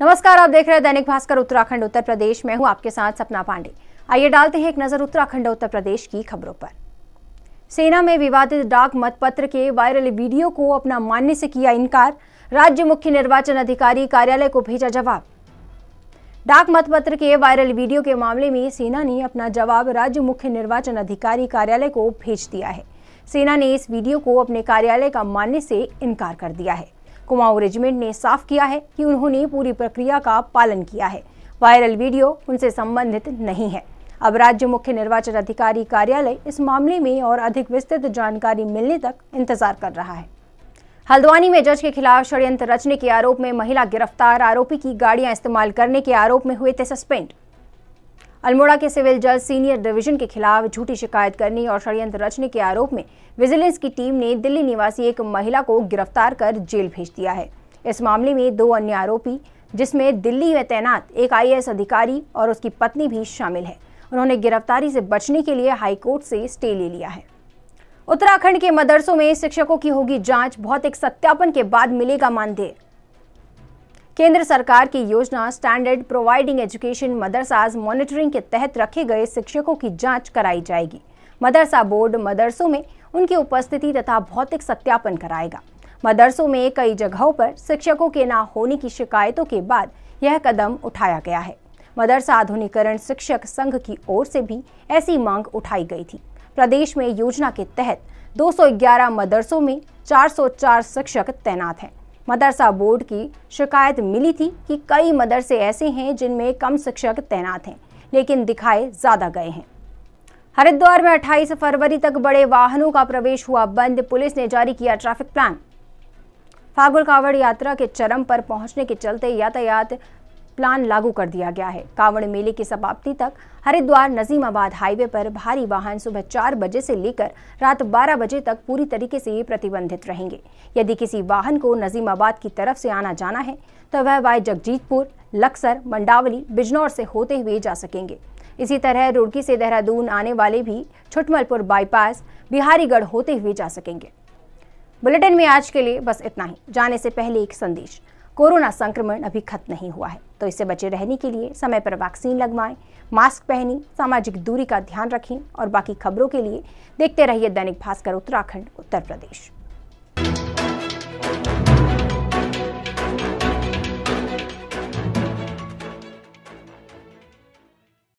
नमस्कार आप देख रहे हैं दैनिक भास्कर उत्तराखंड उत्तर प्रदेश में हूं आपके साथ सपना पांडे आइए डालते हैं एक नजर उत्तराखंड उत्तर प्रदेश की खबरों पर सेना में विवादित डाक मतपत्र के वायरल वीडियो को अपना मानने से किया इनकार राज्य मुख्य निर्वाचन अधिकारी कार्यालय को भेजा जवाब डाक मतपत्र के वायरल वीडियो के मामले में सेना ने अपना जवाब राज्य मुख्य निर्वाचन अधिकारी कार्यालय को भेज दिया है सेना ने इस वीडियो को अपने कार्यालय का मानने से इनकार कर दिया है कुमाऊं रेजिमेंट ने साफ किया है कि उन्होंने पूरी प्रक्रिया का पालन किया है वायरल वीडियो उनसे संबंधित नहीं है अब राज्य मुख्य निर्वाचन अधिकारी कार्यालय इस मामले में और अधिक विस्तृत जानकारी मिलने तक इंतजार कर रहा है हल्द्वानी में जज के खिलाफ षड्यंत्र रचने के आरोप में महिला गिरफ्तार आरोपी की गाड़ियां इस्तेमाल करने के आरोप में हुए थे सस्पेंड अल्मोड़ा के सिविल जज सीनियर डिवीजन के खिलाफ झूठी शिकायत करने और षडयंत्र रचने के आरोप में विजिलेंस की टीम ने दिल्ली निवासी एक महिला को गिरफ्तार कर जेल भेज दिया है इस मामले में दो अन्य आरोपी जिसमें दिल्ली में तैनात एक आई अधिकारी और उसकी पत्नी भी शामिल है उन्होंने गिरफ्तारी से बचने के लिए हाईकोर्ट से स्टे ले लिया है उत्तराखंड के मदरसों में शिक्षकों की होगी जांच भौतिक सत्यापन के बाद मिलेगा मानदेय केंद्र सरकार की योजना standard providing education madrasas monitoring के तहत रखे गए शिक्षकों की जांच कराई जाएगी मदरसा बोर्ड मदरसों में उनकी उपस्थिति तथा भौतिक सत्यापन कराएगा मदरसों में कई जगहों पर शिक्षकों के ना होने की शिकायतों के बाद यह कदम उठाया गया है मदरसा आधुनिकरण शिक्षक संघ की ओर से भी ऐसी मांग उठाई गई थी प्रदेश में योजना के तहत 211 मदरसों में 404 शिक्षक तैनात हैं मदरसा बोर्ड की शिकायत मिली थी कि कई मदरसे ऐसे हैं जिनमें कम शिक्षक तैनात हैं लेकिन दिखाए ज़्यादा गए हैं हरिद्वार में 28 फरवरी तक बड़े वाहनों का प्रवेश हुआ बंद पुलिस ने जारी किया ट्रैफिक प्लान फागुल कावड़ यात्रा के चरम पर पहुंचने के चलते यातायात प्लान लागू कर दिया गया है कांवड़ मेले की समाप्ति तक हरिद्वार नजीमाबाद हाईवे पर भारी वाहन सुबह चार बजे से लेकर रात बारह बजे तक पूरी तरीके से प्रतिबंधित रहेंगे यदि किसी वाहन को नजीमाबाद की तरफ से आना जाना है तो वह वाय जगजीतपुर लक्सर मंडावली बिजनौर से होते हुए जा सकेंगे इसी तरह रुड़की से देहरादून आने वाले भी छुटमलपुर बाईपास बिहारीगढ़ होते हुए जा सकेंगे बुलेटिन में आज के लिए बस इतना ही जाने से पहले एक संदेश कोरोना संक्रमण अभी खत्म नहीं हुआ है तो इससे बचे रहने के लिए समय पर वैक्सीन लगवाएं मास्क पहनी सामाजिक दूरी का ध्यान रखें और बाकी खबरों के लिए देखते रहिए दैनिक भास्कर उत्तराखंड उत्तर प्रदेश